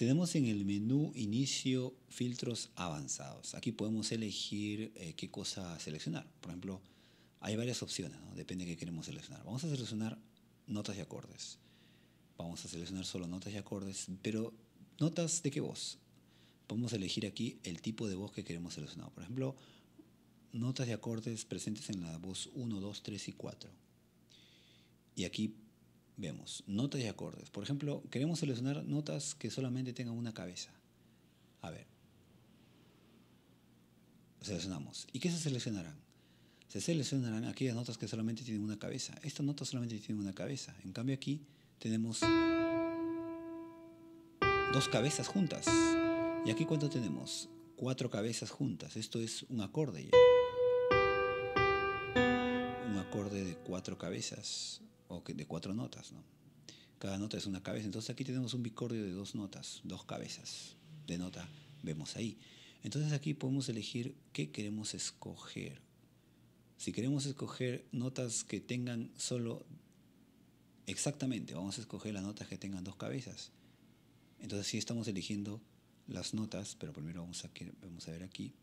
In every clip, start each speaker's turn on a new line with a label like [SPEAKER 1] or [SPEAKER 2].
[SPEAKER 1] Tenemos en el menú inicio filtros avanzados. Aquí podemos elegir eh, qué cosa seleccionar. Por ejemplo, hay varias opciones, depende de qué queremos seleccionar. Vamos a seleccionar notas y acordes. Vamos a seleccionar solo notas y acordes, pero notas de qué voz. Podemos elegir aquí el tipo de voz que queremos seleccionar. Por ejemplo, notas y acordes presentes en la voz 1, 2, 3 y 4. Y aquí Vemos notas y acordes. Por ejemplo, queremos seleccionar notas que solamente tengan una cabeza. A ver. Seleccionamos. ¿Y qué se seleccionarán? Se seleccionarán aquellas notas que solamente tienen una cabeza. Esta nota solamente tiene una cabeza. En cambio aquí tenemos dos cabezas juntas. ¿Y aquí cuánto tenemos? Cuatro cabezas juntas. Esto es un acorde ya. Un acorde de cuatro cabezas o de cuatro notas. ¿no? Cada nota es una cabeza. Entonces aquí tenemos un bicordio de dos notas, dos cabezas de nota vemos ahí. Entonces aquí podemos elegir qué queremos escoger. Si queremos escoger notas que tengan solo... Exactamente, vamos a escoger las notas que tengan dos cabezas. Entonces si estamos eligiendo las notas, pero primero vamos a, vamos a ver aquí.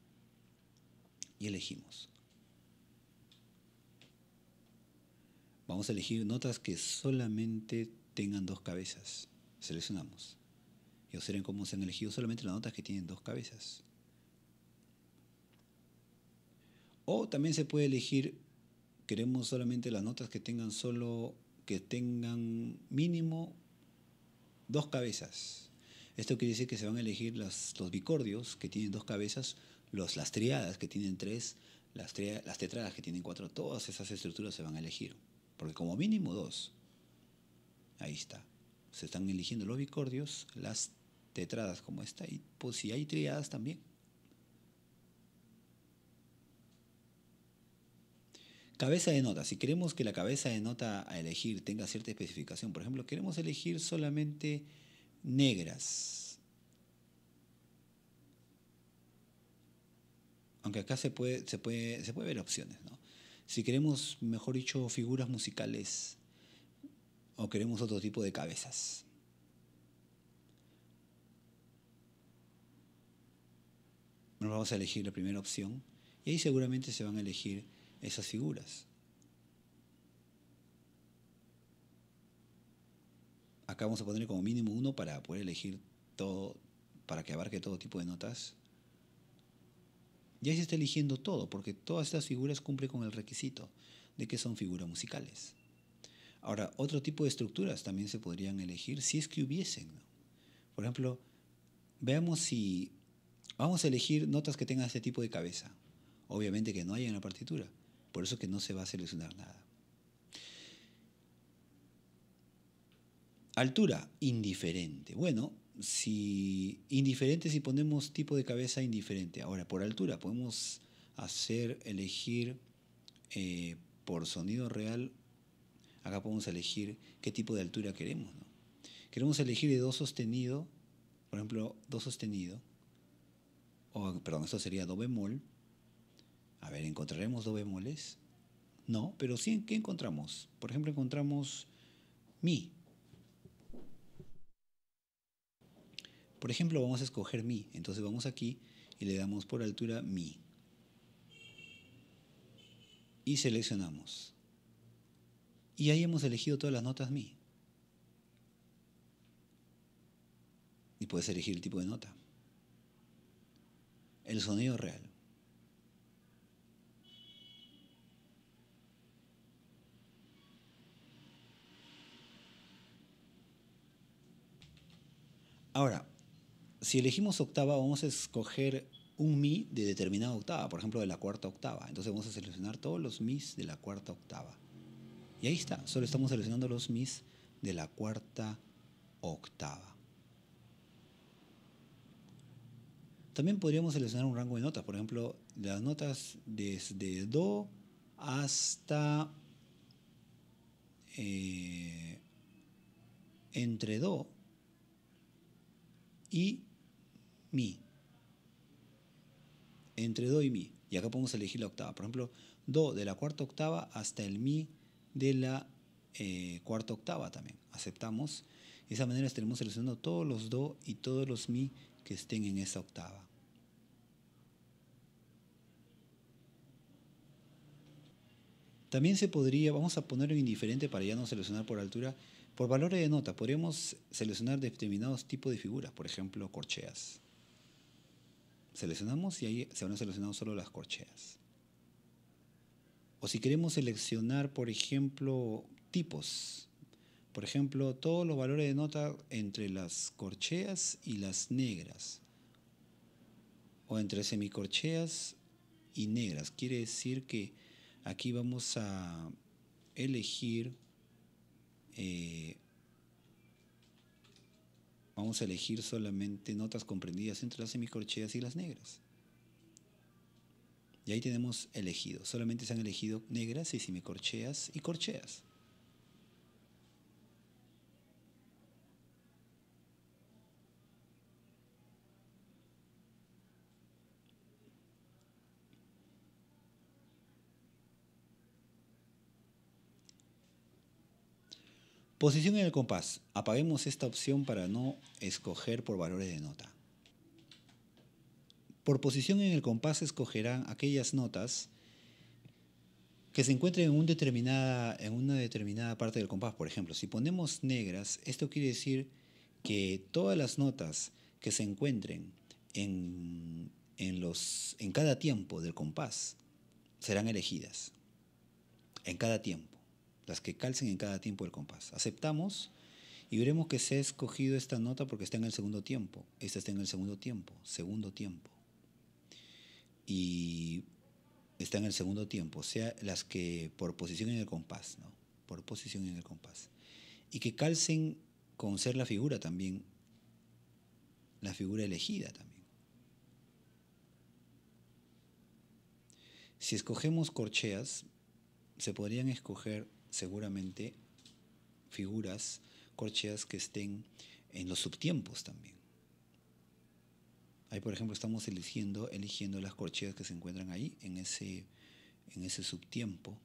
[SPEAKER 1] Y elegimos. Vamos a elegir notas que solamente tengan dos cabezas. Seleccionamos. Y observen cómo se han elegido solamente las notas que tienen dos cabezas. O también se puede elegir, queremos solamente las notas que tengan solo, que tengan mínimo dos cabezas. Esto quiere decir que se van a elegir los bicordios que tienen dos cabezas, los, las triadas que tienen tres, las, las tetradas que tienen cuatro, todas esas estructuras se van a elegir porque como mínimo dos. Ahí está. Se están eligiendo los bicordios, las tetradas como esta, y pues si hay triadas también. Cabeza de nota. Si queremos que la cabeza de nota a elegir tenga cierta especificación, por ejemplo, queremos elegir solamente negras. Aunque acá se puede, se puede, se puede ver opciones, ¿no? si queremos, mejor dicho, figuras musicales o queremos otro tipo de cabezas. Nos vamos a elegir la primera opción y ahí seguramente se van a elegir esas figuras. Acá vamos a poner como mínimo uno para poder elegir todo, para que abarque todo tipo de notas ya se está eligiendo todo, porque todas estas figuras cumplen con el requisito de que son figuras musicales. Ahora, otro tipo de estructuras también se podrían elegir si es que hubiesen. Por ejemplo, veamos si vamos a elegir notas que tengan este tipo de cabeza. Obviamente que no hay en la partitura, por eso que no se va a seleccionar nada. Altura, indiferente. Bueno, si indiferente si ponemos tipo de cabeza indiferente. Ahora, por altura, podemos hacer, elegir eh, por sonido real, acá podemos elegir qué tipo de altura queremos. Queremos elegir de do sostenido, por ejemplo, do sostenido, o perdón, esto sería do bemol. A ver, ¿encontraremos do bemoles? No, pero sí, ¿qué encontramos? Por ejemplo, encontramos mi, Por ejemplo, vamos a escoger mi. Entonces vamos aquí y le damos por altura mi. Y seleccionamos. Y ahí hemos elegido todas las notas mi. Y puedes elegir el tipo de nota. El sonido real. Ahora, si elegimos octava, vamos a escoger un mi de determinada octava, por ejemplo, de la cuarta octava. Entonces vamos a seleccionar todos los mis de la cuarta octava. Y ahí está, solo estamos seleccionando los mis de la cuarta octava. También podríamos seleccionar un rango de notas, por ejemplo, las notas desde Do hasta eh, entre Do y mi. Entre do y mi. Y acá podemos elegir la octava. Por ejemplo, do de la cuarta octava hasta el mi de la eh, cuarta octava también. Aceptamos. De esa manera estaremos seleccionando todos los do y todos los mi que estén en esa octava. También se podría, vamos a poner un indiferente para ya no seleccionar por altura, por valores de nota. Podríamos seleccionar determinados tipos de figuras, por ejemplo, corcheas seleccionamos y ahí se van a seleccionar solo las corcheas. O si queremos seleccionar, por ejemplo, tipos. Por ejemplo, todos los valores de nota entre las corcheas y las negras. O entre semicorcheas y negras. Quiere decir que aquí vamos a elegir eh, vamos a elegir solamente notas comprendidas entre las semicorcheas y las negras. Y ahí tenemos elegido. Solamente se han elegido negras y semicorcheas y corcheas. Posición en el compás. Apaguemos esta opción para no escoger por valores de nota. Por posición en el compás escogerán aquellas notas que se encuentren en, una determinada parte del compás. Por ejemplo, si ponemos negras, esto quiere decir que todas las notas que se encuentren en cada tiempo del compás serán elegidas. En cada tiempo las que calcen en cada tiempo del compás. Aceptamos y veremos que se ha escogido esta nota porque está en el segundo tiempo. Esta está en el segundo tiempo, segundo tiempo. Y está en el segundo tiempo, o sea, las que por posición en el compás, ¿no? Por posición en el compás. Y que calcen con ser la figura también, la figura elegida también. Si escogemos corcheas, se podrían escoger seguramente figuras corcheas que estén en los subtiempos también. Ahí, por ejemplo, estamos eligiendo, eligiendo las corcheas que se encuentran ahí, en ese, en ese subtiempo.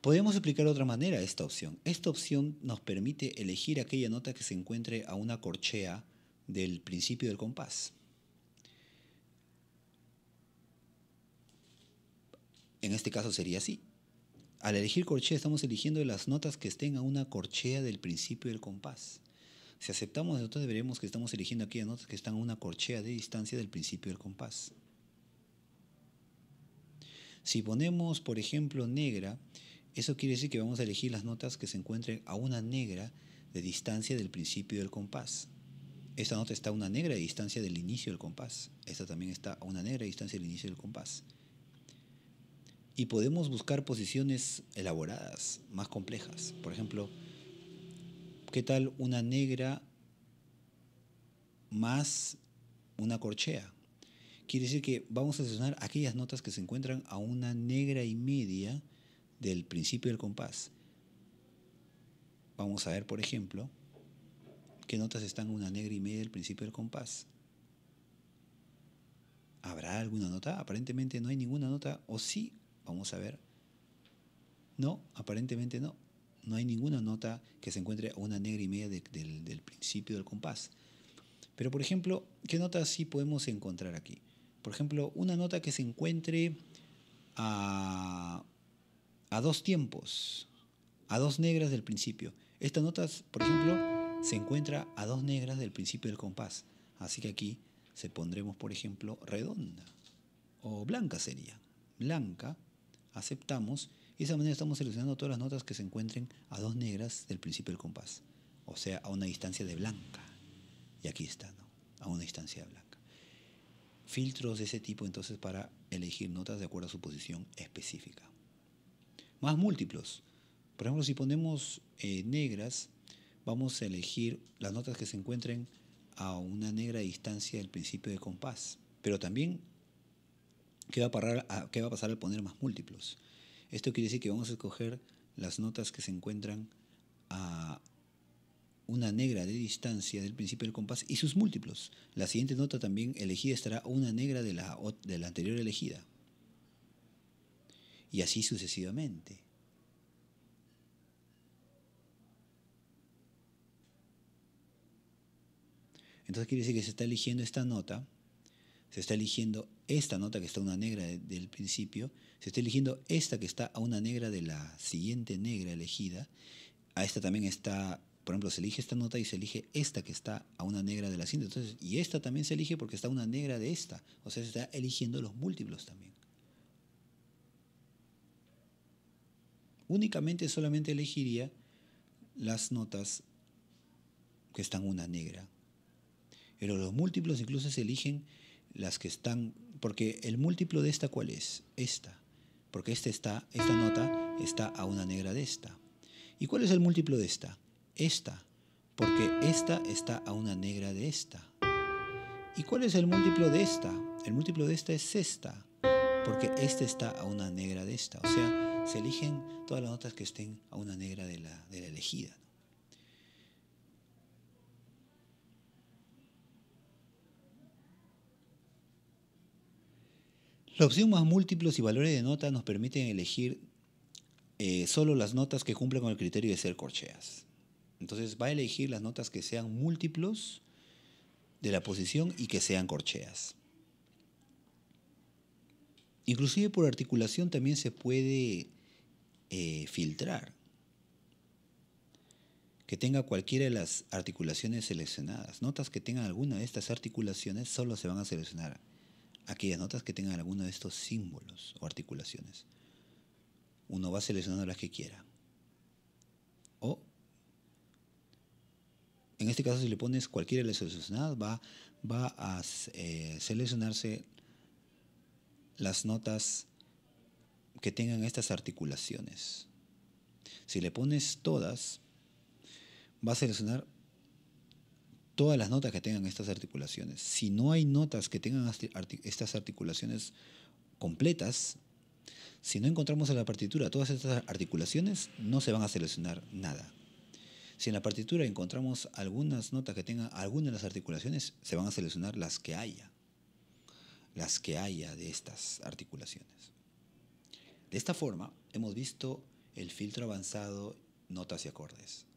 [SPEAKER 1] Podemos explicar de otra manera esta opción. Esta opción nos permite elegir aquella nota que se encuentre a una corchea del principio del compás. En este caso sería así. Al elegir corchea estamos eligiendo las notas que estén a una corchea del principio del compás. Si aceptamos entonces veremos que estamos eligiendo aquellas notas que están a una corchea de distancia del principio del compás. Si ponemos, por ejemplo, negra, eso quiere decir que vamos a elegir las notas que se encuentren a una negra de distancia del principio del compás. Esta nota está a una negra de distancia del inicio del compás. Esta también está a una negra de distancia del inicio del compás y podemos buscar posiciones elaboradas, más complejas. Por ejemplo, ¿qué tal una negra más una corchea? Quiere decir que vamos a seleccionar aquellas notas que se encuentran a una negra y media del principio del compás. Vamos a ver, por ejemplo, qué notas están a una negra y media del principio del compás. ¿Habrá alguna nota? Aparentemente no hay ninguna nota, o sí Vamos a ver. No, aparentemente no. No hay ninguna nota que se encuentre a una negra y media del, principio del compás. Pero, por ejemplo, ¿qué notas sí podemos encontrar aquí? Por ejemplo, una nota que se encuentre a, a dos tiempos, a dos negras del principio. Esta nota, por ejemplo, se encuentra a dos negras del principio del compás. Así que aquí se pondremos, por ejemplo, redonda o blanca sería. Blanca aceptamos y de esa manera estamos seleccionando todas las notas que se encuentren a dos negras del principio del compás, o sea, a una distancia de blanca. Y aquí está, ¿no? A una distancia de blanca. Filtros de ese tipo entonces para elegir notas de acuerdo a su posición específica. Más múltiplos. Por ejemplo, si ponemos eh, negras, vamos a elegir las notas que se encuentren a una negra distancia del principio de compás, pero también ¿Qué va, a pasar al poner más múltiplos? Esto quiere decir que vamos a escoger las notas que se encuentran a una negra de distancia del principio del compás y sus múltiplos. La siguiente nota también elegida estará una negra de la, de la anterior elegida. Y así sucesivamente. Entonces quiere decir que se está eligiendo esta nota, se está eligiendo esta nota que está a una negra del principio, se está eligiendo esta que está a una negra de la siguiente negra elegida, a esta también está, por ejemplo, se elige esta nota y se elige esta que está a una negra de la siguiente, entonces, y esta también se elige porque está a una negra de esta, o sea, se está eligiendo los múltiplos también. Únicamente solamente elegiría las notas que están una negra. Pero los múltiplos incluso se eligen las que están porque el múltiplo de esta, ¿cuál es? Esta. Porque esta, está, esta nota está a una negra de esta. ¿Y cuál es el múltiplo de esta? Esta. Porque esta está a una negra de esta. ¿Y cuál es el múltiplo de esta? El múltiplo de esta es esta. Porque esta está a una negra de esta. O sea, se eligen todas las notas que estén a una negra de la, elegida. La opción más múltiplos y valores de nota nos permiten elegir eh, solo las notas que cumplen con el criterio de ser corcheas. Entonces va a elegir las notas que sean múltiplos de la posición y que sean corcheas. Inclusive por articulación también se puede eh, filtrar que tenga cualquiera de las articulaciones seleccionadas. Notas que tengan alguna de estas articulaciones solo se van a seleccionar aquellas notas que tengan alguno de estos símbolos o articulaciones. Uno va seleccionando las que quiera. O, en este caso, si le pones cualquiera de las seleccionadas, va, va a eh, seleccionarse las notas que tengan estas articulaciones. Si le pones todas, va a seleccionar todas las notas que tengan estas articulaciones. Si no hay notas que tengan estas articulaciones completas, si no encontramos en la partitura todas estas articulaciones, no se van a seleccionar nada. Si en la partitura encontramos algunas notas que tengan alguna de las articulaciones, se van a seleccionar las que haya. Las que haya de estas articulaciones. De esta forma, hemos visto el filtro avanzado notas y acordes.